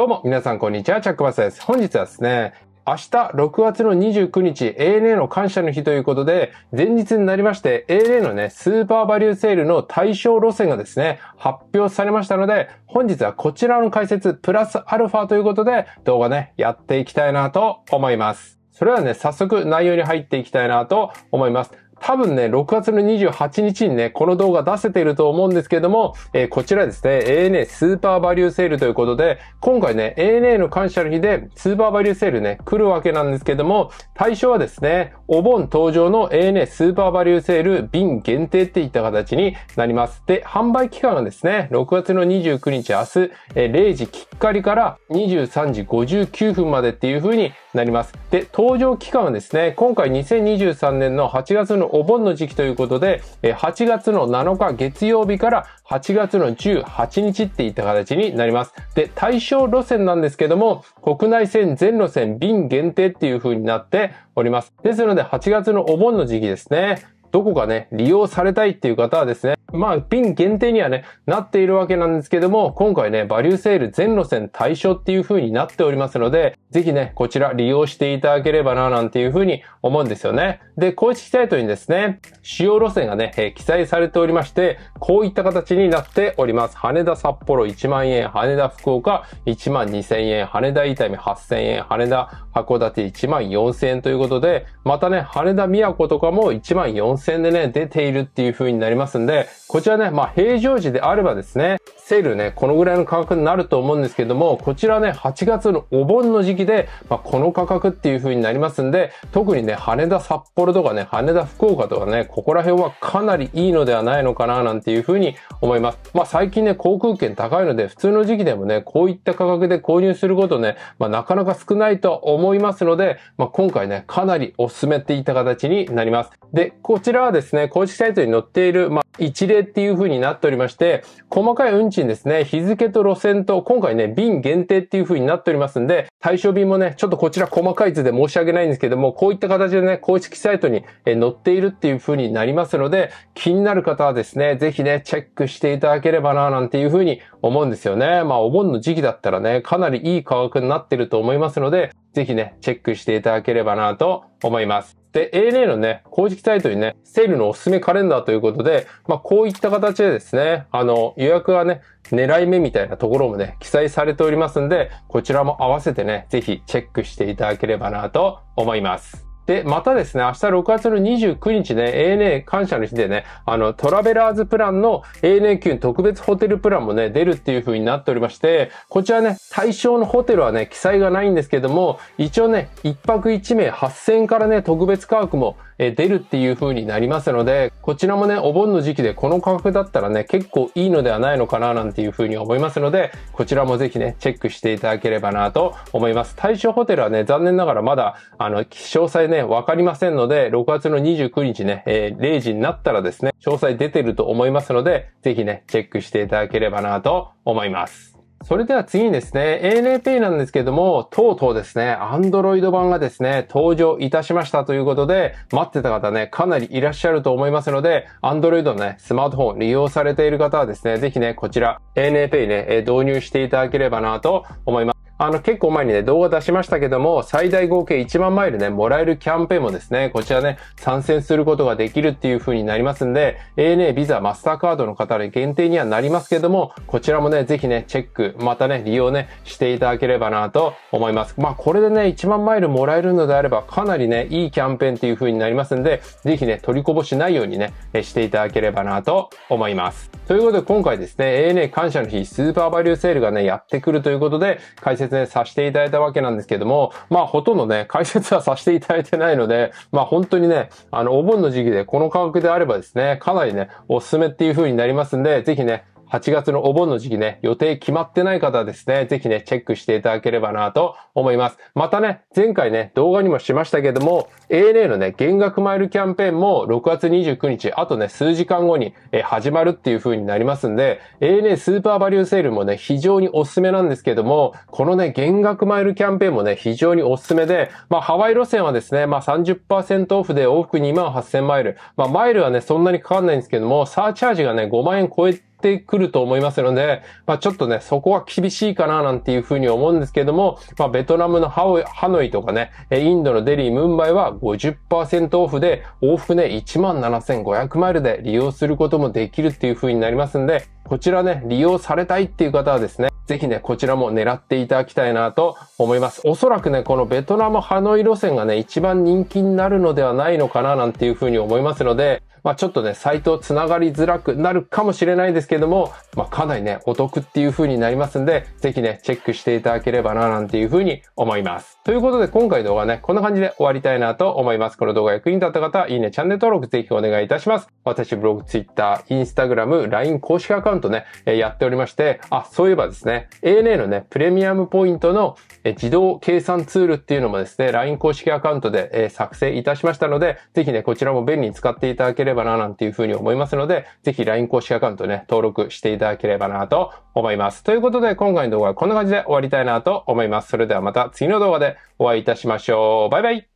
どうも、皆さんこんにちは、チャックバスです。本日はですね、明日6月の29日 ANA の感謝の日ということで、前日になりまして ANA のね、スーパーバリューセールの対象路線がですね、発表されましたので、本日はこちらの解説プラスアルファということで動画ね、やっていきたいなと思います。それではね、早速内容に入っていきたいなと思います。多分ね、6月の28日にね、この動画出せていると思うんですけども、えー、こちらですね、ANA スーパーバリューセールということで、今回ね、ANA の感謝の日でスーパーバリューセールね、来るわけなんですけども、対象はですね、お盆登場の ANA スーパーバリューセール瓶限定っていった形になります。で、販売期間がですね、6月の29日明日、えー、0時きっかりから23時59分までっていう風になります。で、登場期間はですね、今回2023年の8月のお盆の時期ということで、8月の7日月曜日から8月の18日っていった形になります。で、対象路線なんですけども、国内線全路線便限定っていう風になっております。ですので、8月のお盆の時期ですね、どこかね、利用されたいっていう方はですね、まあ、ピン限定にはね、なっているわけなんですけども、今回ね、バリューセール全路線対象っていう風になっておりますので、ぜひね、こちら利用していただければな、なんていう風に思うんですよね。で、公式サイトにですね、主要路線がね、えー、記載されておりまして、こういった形になっております。羽田札幌1万円、羽田福岡1万2000円、羽田伊丹8000円、羽田函館1万4000円ということで、またね、羽田宮古とかも1万4000円でね、出ているっていう風になりますんで、こちらね、まあ、平常時であればですね、セールね、このぐらいの価格になると思うんですけども、こちらね、8月のお盆の時期で、まあ、この価格っていう風になりますんで、特にね、羽田札幌とかね、羽田福岡とかね、ここら辺はかなりいいのではないのかな、なんていう風に思います。まあ、最近ね、航空券高いので、普通の時期でもね、こういった価格で購入することね、まあ、なかなか少ないと思いますので、まあ、今回ね、かなりお勧めっていた形になります。で、こちらはですね、公式サイトに載っている、まあ、一例定っていう風になっておりまして、細かい運賃ですね、日付と路線と、今回ね、便限定っていう風になっておりますんで、対象便もね、ちょっとこちら細かい図で申し訳ないんですけども、こういった形でね、公式サイトに載っているっていう風になりますので、気になる方はですね、ぜひね、チェックしていただければな、なんていう風に思うんですよね。まあ、お盆の時期だったらね、かなりいい価格になってると思いますので、ぜひね、チェックしていただければなと思います。で、ANA のね、公式サイトにね、セールのおすすめカレンダーということで、まあ、こういった形でですね、あの、予約はね、狙い目みたいなところもね、記載されておりますんで、こちらも合わせてね、ぜひチェックしていただければなと思います。で、またですね、明日6月の29日ね、ANA 感謝の日でね、あの、トラベラーズプランの ANA 級特別ホテルプランもね、出るっていう風になっておりまして、こちらね、対象のホテルはね、記載がないんですけども、一応ね、1泊1名8000円からね、特別価格も出るっていう風になりますので、こちらもね、お盆の時期でこの価格だったらね、結構いいのではないのかななんていう風に思いますので、こちらもぜひね、チェックしていただければなと思います。対象ホテルはね、残念ながらまだ、あの、詳細ね、わかりませんので、6月の29日ね、えー、0時になったらですね、詳細出てると思いますので、ぜひね、チェックしていただければなと思います。それでは次にですね、ANAPay なんですけども、とうとうですね、Android 版がですね、登場いたしましたということで、待ってた方ね、かなりいらっしゃると思いますので、Android のね、スマートフォン利用されている方はですね、ぜひね、こちら、ANAPay ね、導入していただければなと思います。あの、結構前にね、動画出しましたけども、最大合計1万マイルね、もらえるキャンペーンもですね、こちらね、参戦することができるっていう風になりますんで、ANA、ビザ、マスターカードの方で限定にはなりますけども、こちらもね、ぜひね、チェック、またね、利用ね、していただければなと思います。まあ、これでね、1万マイルもらえるのであれば、かなりね、いいキャンペーンっていう風になりますんで、ぜひね、取りこぼしないようにね、していただければなと思います。ということで、今回ですね、ANA 感謝の日、スーパーバリューセールがね、やってくるということで、解説説ね、させていただいたわけなんですけども、まあほとんどね、解説はさせていただいてないので、まあ本当にね、あの、お盆の時期でこの価格であればですね、かなりね、おすすめっていう風になりますんで、ぜひね、8月のお盆の時期ね、予定決まってない方はですね、ぜひね、チェックしていただければなと思います。またね、前回ね、動画にもしましたけども、ANA のね、減額マイルキャンペーンも6月29日、あとね、数時間後に始まるっていう風になりますんで、ANA スーパーバリューセールもね、非常におすすめなんですけども、このね、減額マイルキャンペーンもね、非常におすすめで、まあ、ハワイ路線はですね、まあ30%オフで往復2万8000マイル。まあ、マイルはね、そんなにかかんないんですけども、サーチャージがね、5万円超えて、ってくると思いますので、まあ、ちょっとね、そこは厳しいかななんていうふうに思うんですけども、まあ、ベトナムのハノイとかね、インドのデリー、ムンバイは50%オフで、往復ね、17,500マイルで利用することもできるっていうふうになりますんで、こちらね、利用されたいっていう方はですね、ぜひね、こちらも狙っていただきたいなと思います。おそらくね、このベトナムハノイ路線がね、一番人気になるのではないのかななんていうふうに思いますので、まあ、ちょっとね、サイト繋がりづらくなるかもしれないですけども、まあ、かなりね、お得っていう風になりますんで、ぜひね、チェックしていただければな、なんていう風に思います。ということで、今回の動画ね、こんな感じで終わりたいなと思います。この動画役に立った方、いいね、チャンネル登録ぜひお願いいたします。私、ブログ、ツイッター、インスタグラム、LINE 公式アカウントね、やっておりまして、あ、そういえばですね、ANA のね、プレミアムポイントの自動計算ツールっていうのもですね、LINE 公式アカウントで作成いたしましたので、ぜひね、こちらも便利に使っていただければればな、なんていうふうに思いますので、ぜひ LINE 公式アカウントね、登録していただければなと思います。ということで、今回の動画はこんな感じで終わりたいなと思います。それではまた次の動画でお会いいたしましょう。バイバイ